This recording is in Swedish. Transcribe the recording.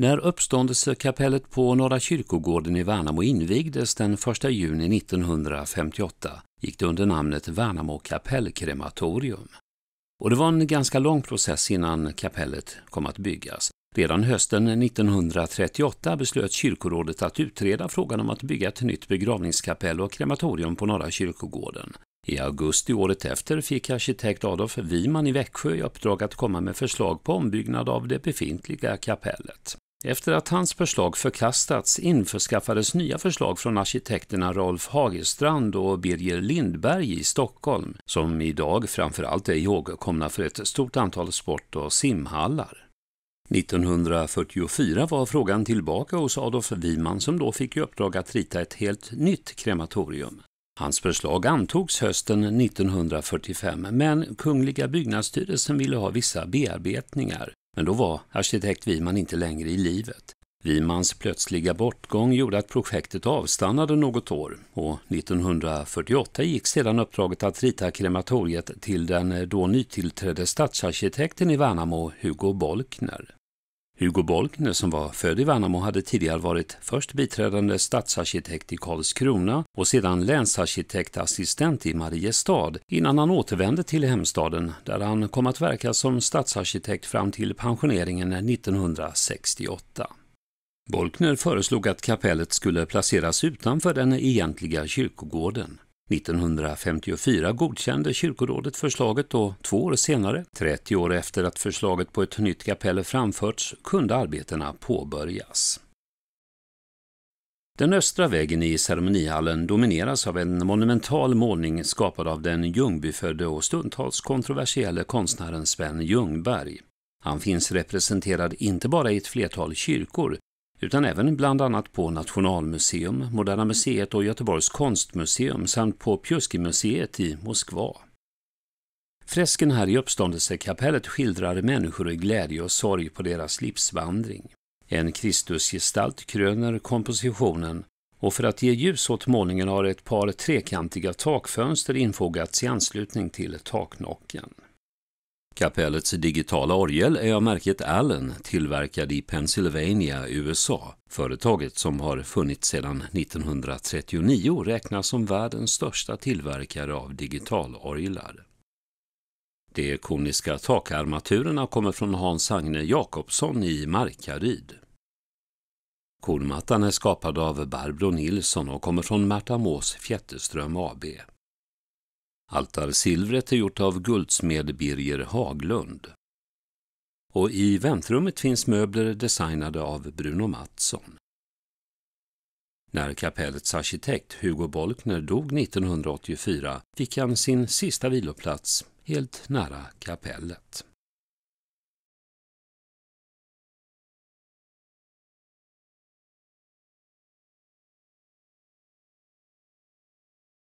När uppståndelsekapellet på Norra kyrkogården i Värnamo invigdes den 1 juni 1958 gick det under namnet Värnamo kapellkrematorium. Och det var en ganska lång process innan kapellet kom att byggas. Redan hösten 1938 beslöt kyrkorådet att utreda frågan om att bygga ett nytt begravningskapell och krematorium på Norra kyrkogården. I augusti året efter fick arkitekt Adolf Wiman i Växjö i uppdrag att komma med förslag på ombyggnad av det befintliga kapellet. Efter att hans förslag förkastats införskaffades nya förslag från arkitekterna Rolf Hagerstrand och Birger Lindberg i Stockholm, som idag framförallt är ihågkomna för ett stort antal sport och simhallar. 1944 var frågan tillbaka hos Adolf Wiman som då fick i uppdrag att rita ett helt nytt krematorium. Hans förslag antogs hösten 1945 men Kungliga byggnadsstyrelsen ville ha vissa bearbetningar men då var arkitekt Wiman inte längre i livet. Wimans plötsliga bortgång gjorde att projektet avstannade något år och 1948 gick sedan uppdraget att rita krematoriet till den då nytillträdde stadsarkitekten i Värnamo, Hugo Bolkner. Hugo Bolkner som var född i Värnamo hade tidigare varit först biträdande stadsarkitekt i Karlskrona och sedan länsarkitektassistent i Mariestad innan han återvände till hemstaden där han kom att verka som stadsarkitekt fram till pensioneringen 1968. Bolkner föreslog att kapellet skulle placeras utanför den egentliga kyrkogården. 1954 godkände kyrkorådet förslaget och två år senare, 30 år efter att förslaget på ett nytt kapell framförts, kunde arbetena påbörjas. Den östra väggen i ceremonihallen domineras av en monumental målning skapad av den Ljungbyfödde och stundtals kontroversiella konstnären Sven Ljungberg. Han finns representerad inte bara i ett flertal kyrkor utan även bland annat på Nationalmuseum, Moderna Museet och Göteborgs konstmuseum samt på Pjuskimuseet i Moskva. Fresken här i Uppståndelsekapellet skildrar människor i glädje och sorg på deras livsvandring. En Kristusgestalt kröner kompositionen och för att ge ljus åt målningen har ett par trekantiga takfönster infogats i anslutning till taknocken. Kapellets digitala orgel är av märket Allen, tillverkad i Pennsylvania, USA. Företaget som har funnits sedan 1939 räknas som världens största tillverkare av digitalorglar. De koniska takarmaturerna kommer från Hans Agne Jakobsson i Markaryd. Kornmattan är skapad av Barbro Nilsson och kommer från Märta Mås Fjätterström AB. Altarsilvret är gjort av guldsmed Birger Haglund. Och i väntrummet finns möbler designade av Bruno Mattsson. När kapellets arkitekt Hugo Bolkner dog 1984 fick han sin sista viloplats helt nära kapellet.